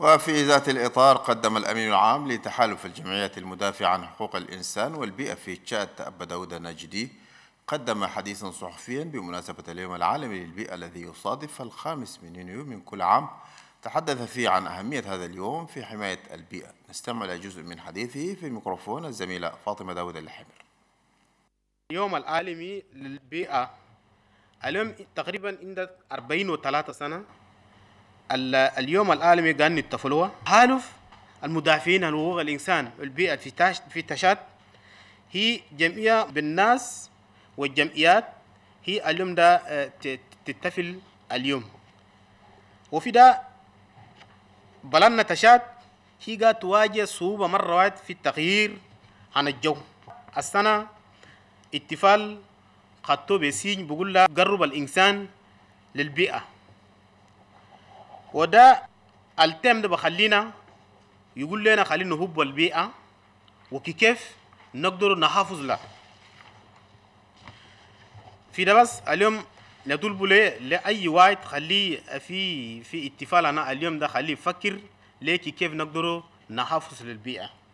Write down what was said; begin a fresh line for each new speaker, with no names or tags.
وفي ذات الإطار قدم الأمين العام لتحالف الجمعية المدافع عن حقوق الإنسان والبيئة في تشاد أبا داود نجدي قدم حديثا صحفيا بمناسبة اليوم العالمي للبيئة الذي يصادف الخامس من يونيو من كل عام تحدث فيه عن أهمية هذا اليوم في حماية البيئة نستمع إلى جزء من حديثه في الميكروفون الزميلة فاطمة داود الحمر
اليوم العالمي للبيئة اليوم تقريبا عند 43 سنة اليوم العالمي قانون الطفولة حالف المدافعين عن حقوق الإنسان والبيئة في تاش في تشاد هي جمعية بالناس والجمعيات هي اليوم ده آه، تتفل اليوم وفي ده بلدنا تشاد هي قاعد تواجه صعوبة مرة واحد في التغيير عن الجو السنة اتفال خطوه بسيج بقول قرب الإنسان للبيئة وده التيم ده بخلينا يقول لنا خلينا نحب البيئة وكيف نقدر نحافظ لها في ده بس اليوم نطلب لأي واحد خليه في في أنا اليوم ده خلي يفكر ليه كيف نقدر نحافظ للبيئة